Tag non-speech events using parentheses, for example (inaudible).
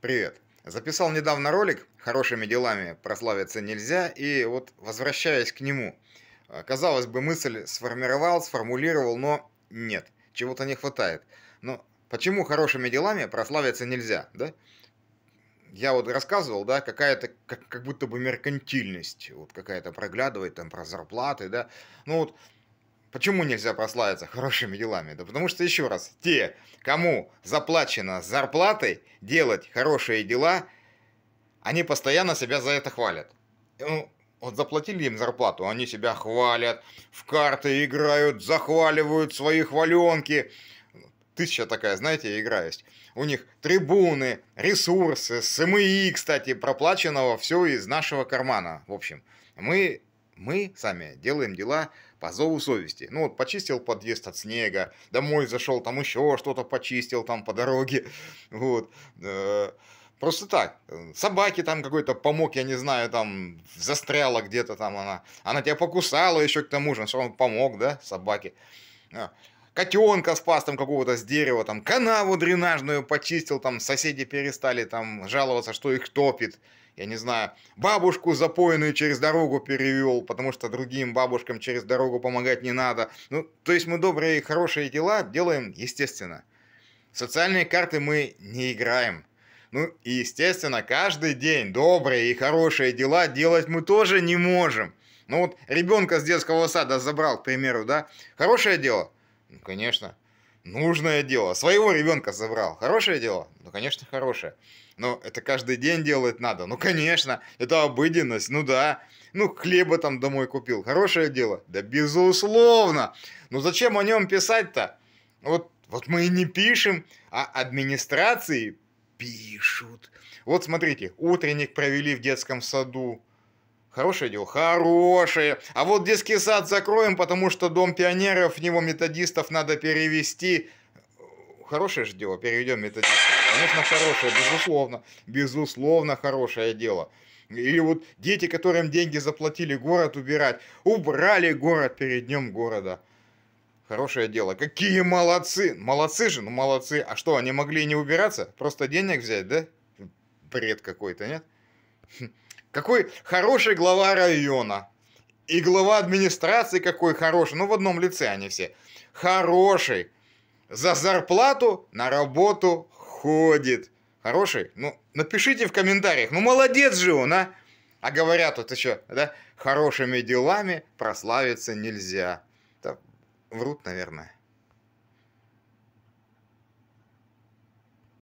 Привет! Записал недавно ролик «Хорошими делами прославиться нельзя» и вот возвращаясь к нему. Э, казалось бы, мысль сформировал, сформулировал, но нет, чего-то не хватает. Но почему хорошими делами прославиться нельзя, да? Я вот рассказывал, да, какая-то, как, как будто бы меркантильность, вот какая-то проглядывает там про зарплаты, да. Ну вот Почему нельзя прославиться хорошими делами? Да потому что, еще раз, те, кому заплачено зарплатой делать хорошие дела, они постоянно себя за это хвалят. Ну, вот заплатили им зарплату, они себя хвалят, в карты играют, захваливают свои хваленки. Тысяча такая, знаете, игра есть. У них трибуны, ресурсы, СМИ, кстати, проплаченного все из нашего кармана. В общем, мы мы сами делаем дела по зову совести. Ну вот почистил подъезд от снега, домой зашел, там еще что-то почистил там по дороге. (laughs) Вот. Э, просто так. Собаке там какой-то помог, я не знаю, там застряла где-то там она. Она тебя покусала еще к тому же, что он помог, да, собаке. А, котенка спас там какого-то с дерева, там канаву дренажную почистил, там соседи перестали там жаловаться, что их топит. Я не знаю, бабушку запоенную через дорогу перевел, потому что другим бабушкам через дорогу помогать не надо. Ну, то есть мы добрые и хорошие дела делаем естественно. социальные карты мы не играем. Ну и естественно, каждый день добрые и хорошие дела делать мы тоже не можем. Ну вот ребенка с детского сада забрал, к примеру, да? Хорошее дело – ну, конечно. Нужное дело. Своего ребенка забрал. Хорошее дело? Ну, конечно, хорошее. Но это каждый день делать надо. Ну, конечно. Это обыденность. Ну, да. Ну, хлеба там домой купил. Хорошее дело? Да, безусловно. Ну, зачем о нем писать-то? Вот, вот мы и не пишем, а администрации пишут. Вот смотрите, утренник провели в детском саду. Хорошее дело? Хорошее. А вот детский сад закроем, потому что дом пионеров, в него методистов надо перевести. Хорошее же дело, переведем методистов. Конечно, хорошее, безусловно. Безусловно, хорошее дело. Или вот дети, которым деньги заплатили город убирать, убрали город перед днем города. Хорошее дело. Какие молодцы! Молодцы же, ну молодцы. А что, они могли не убираться? Просто денег взять, да? Бред какой-то, нет? Хм. Какой хороший глава района. И глава администрации какой хороший. Ну, в одном лице они все. Хороший. За зарплату на работу ходит. Хороший? Ну, напишите в комментариях. Ну, молодец же он, а! А говорят вот еще, да, хорошими делами прославиться нельзя. Да, врут, наверное.